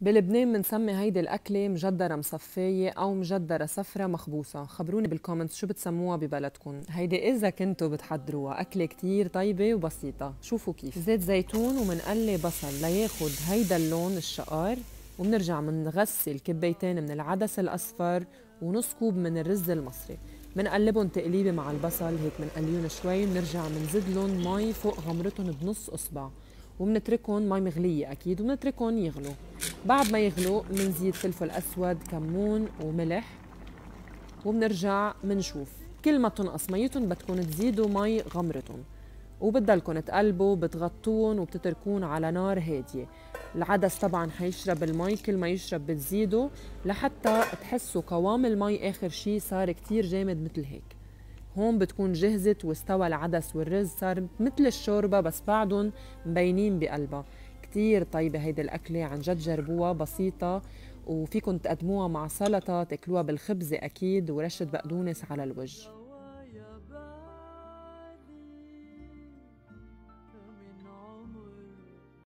بلبنان بنسمي هيدي الأكلة مجدرة مصفية أو مجدرة صفرة مخبوصة خبروني بالكومنتس شو بتسموها ببلدكم هيدي إذا كنتوا بتحضروها أكلة كتير طيبة وبسيطة شوفوا كيف زيت زيتون ومنقلي بصل لياخد هيدا اللون الشقار وبنرجع منغسل كبيتين من العدس الأصفر ونص كوب من الرز المصري منقلبهم تقليبة مع البصل هيك منقليهم شوي وبنرجع منزيد لهم مي فوق غمرتهم بنص إصبع وبنتركهم مي مغلية أكيد وبنتركهم يغلوا بعد ما يغلو بنزيد فلفل اسود كمون وملح وبنرجع بنشوف كل ما تنقص ميتهم بدكم تزيدوا مي غمرتهم وبتضلكم تقلبوا بتغطوهم وبتتركون على نار هاديه العدس طبعا حيشرب المي كل ما يشرب بتزيدوا لحتى تحسوا قوام المي اخر شي صار كتير جامد مثل هيك هون بتكون جهزت واستوى العدس والرز صار مثل الشوربة بس بعدهم مبينين بقلبها كتير طيبة هيدي الأكلة عن جد جربوها بسيطة وفيكن تقدموها مع سلطة تاكلوها بالخبزة أكيد ورشة بقدونس على الوجه